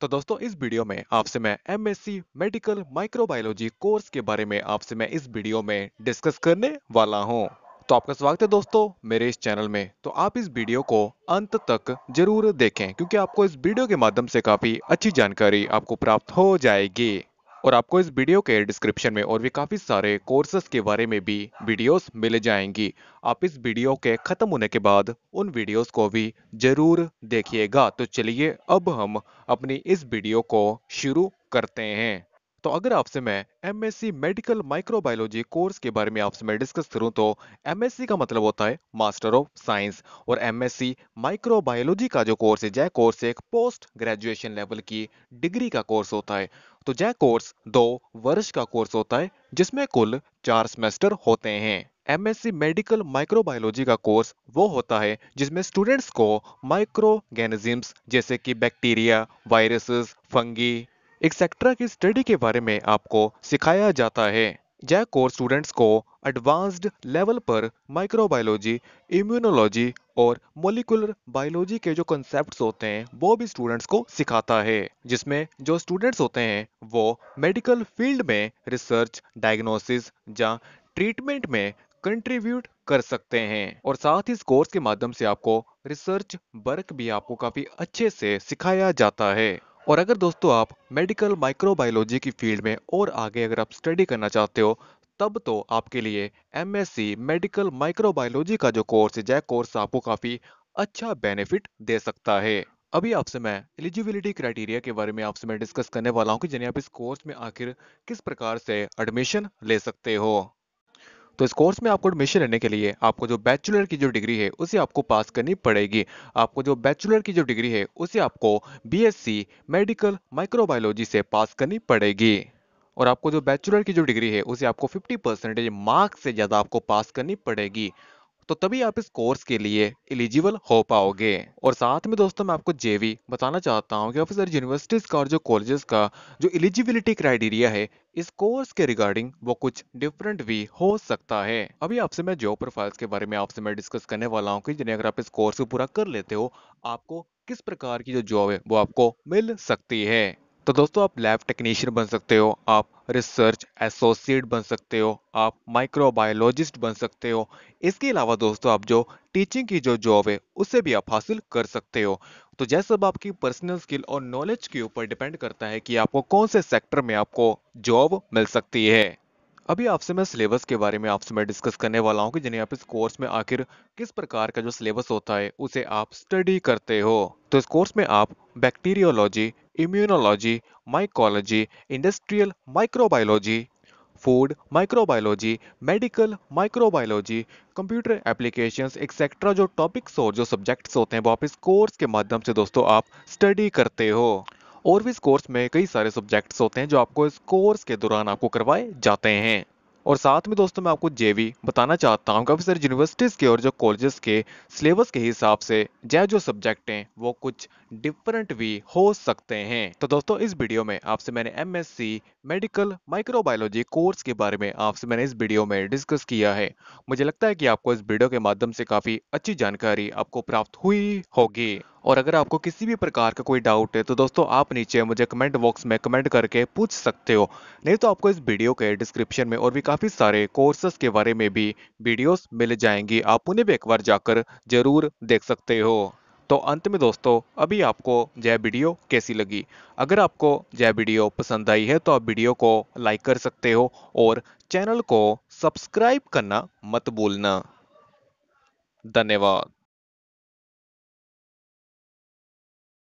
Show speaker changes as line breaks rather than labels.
तो दोस्तों इस वीडियो में आपसे मैं एमएससी मेडिकल माइक्रोबायोलॉजी कोर्स के बारे में आपसे मैं इस वीडियो में डिस्कस करने वाला हूं तो आपका स्वागत है दोस्तों मेरे इस चैनल में तो आप इस वीडियो को अंत तक जरूर देखें क्योंकि आपको इस वीडियो के माध्यम से काफी अच्छी जानकारी आपको प्राप्त हो जाएगी और आपको इस वीडियो के डिस्क्रिप्शन में और भी काफ़ी सारे कोर्सेस के बारे में भी वीडियोस मिल जाएंगी आप इस वीडियो के ख़त्म होने के बाद उन वीडियोस को भी ज़रूर देखिएगा तो चलिए अब हम अपनी इस वीडियो को शुरू करते हैं तो अगर आपसे मैं M S C medical microbiology course के बारे में आपसे मैं डिस्कस करूं तो एम एस सी का मतलब होता है मास्टर ऑफ साइंस और एम एस सी माइक्रोबायोलॉजी का जो कोर्स है जय कोर्स एक पोस्ट ग्रेजुएशन लेवल की डिग्री का कोर्स होता है तो जय कोर्स दो वर्ष का कोर्स होता है जिसमें कुल चार सेमेस्टर होते हैं M S C medical microbiology का कोर्स वो होता है जिसमें स्टूडेंट्स को माइक्रोगेनिजम्स जैसे कि बैक्टीरिया वायरसेस फंगी एक्सेट्रा की स्टडी के बारे में आपको सिखाया जाता है जय कोर स्टूडेंट्स को एडवांस्ड लेवल पर माइक्रोबायोलॉजी इम्यूनोलॉजी और मोलिकुलर बायोलॉजी के जो कॉन्सेप्ट्स होते हैं वो भी स्टूडेंट्स को सिखाता है जिसमें जो स्टूडेंट्स होते हैं वो मेडिकल फील्ड में रिसर्च डायग्नोसिस या ट्रीटमेंट में कंट्रीब्यूट कर सकते हैं और साथ ही इस कोर्स के माध्यम से आपको रिसर्च वर्क भी आपको काफी अच्छे से सिखाया जाता है और अगर दोस्तों आप मेडिकल माइक्रोबायोलॉजी की फील्ड में और आगे अगर आप स्टडी करना चाहते हो तब तो आपके लिए एम मेडिकल माइक्रोबायोलॉजी का जो कोर्स है जय कोर्स आपको काफ़ी अच्छा बेनिफिट दे सकता है अभी आपसे मैं एलिजिबिलिटी क्राइटेरिया के बारे में आपसे मैं डिस्कस करने वाला हूँ कि जिन्हें आप इस कोर्स में आखिर किस प्रकार से एडमिशन ले सकते हो तो इस कोर्स में आपको एडमिशन लेने के लिए आपको जो बैचलर की जो डिग्री है उसे आपको पास करनी पड़ेगी आपको जो बैचलर की जो डिग्री है उसे आपको बीएससी मेडिकल माइक्रोबायोलॉजी से पास करनी पड़ेगी और आपको जो बैचलर की जो डिग्री है उसे आपको 50 परसेंटेज मार्क्स से ज़्यादा आपको पास करनी पड़ेगी तो तभी आप इस कोर्स के लिए एलिजिबल हो पाओगे और साथ में दोस्तों मैं आपको जेवी बताना चाहता हूँ कि ऑफिसर यूनिवर्सिटीज का और जो कॉलेजेस का जो एलिजिबिलिटी क्राइटेरिया है इस कोर्स के रिगार्डिंग वो कुछ डिफरेंट भी हो सकता है अभी आपसे मैं जॉब प्रोफाइल्स के बारे में आपसे मैं डिस्कस करने वाला हूँ कि जिन्हें अगर आप इस कोर्स को पूरा कर लेते हो आपको किस प्रकार की जो जॉब है वो आपको मिल सकती है तो दोस्तों आप लैब टेक्नीशियन बन सकते हो आप रिसर्च एसोसिएट बन सकते हो आप माइक्रोबायोलॉजिस्ट बन सकते हो इसके अलावा दोस्तों आप जो टीचिंग की जो जॉब है उसे भी आप हासिल कर सकते हो तो जैसे आपकी पर्सनल स्किल और नॉलेज के ऊपर डिपेंड करता है कि आपको कौन से सेक्टर में आपको जॉब मिल सकती है अभी आपसे मैं सिलेबस के बारे में आपसे मैं डिस्कस करने वाला हूँ कि जिन्हें आप इस कोर्स में आखिर किस प्रकार का जो सिलेबस होता है उसे आप स्टडी करते हो तो इस कोर्स में आप bacteriology immunology, mycology, industrial microbiology, food microbiology, medical microbiology, computer applications etc. जो topics और जो subjects होते हैं वो आप इस course के माध्यम से दोस्तों आप study करते हो और भी इस कोर्स में कई सारे सब्जेक्ट्स होते हैं जो आपको इस कोर्स के दौरान आपको करवाए जाते हैं और साथ में दोस्तों मैं आपको जेवी बताना चाहता हूँ काफ़ी सारे यूनिवर्सिटीज़ के और जो कॉलेजेस के सिलेबस के हिसाब से जय जो सब्जेक्ट हैं वो कुछ डिफरेंट भी हो सकते हैं तो दोस्तों इस वीडियो में आपसे मैंने एमएससी मेडिकल माइक्रोबायोलॉजी कोर्स के बारे में आपसे मैंने इस वीडियो में डिस्कस किया है मुझे लगता है कि आपको इस वीडियो के माध्यम से काफ़ी अच्छी जानकारी आपको प्राप्त हुई होगी और अगर आपको किसी भी प्रकार का कोई डाउट है तो दोस्तों आप नीचे मुझे कमेंट बॉक्स में कमेंट करके पूछ सकते हो नहीं तो आपको इस वीडियो के डिस्क्रिप्शन में और भी काफ़ी सारे कोर्सेस के बारे में भी वीडियोस मिल जाएंगी आप उन्हें भी एक बार जाकर ज़रूर देख सकते हो तो अंत में दोस्तों अभी आपको यह वीडियो कैसी लगी अगर आपको यह वीडियो पसंद आई है तो आप वीडियो को लाइक कर सकते हो और चैनल को सब्सक्राइब करना मत भूलना धन्यवाद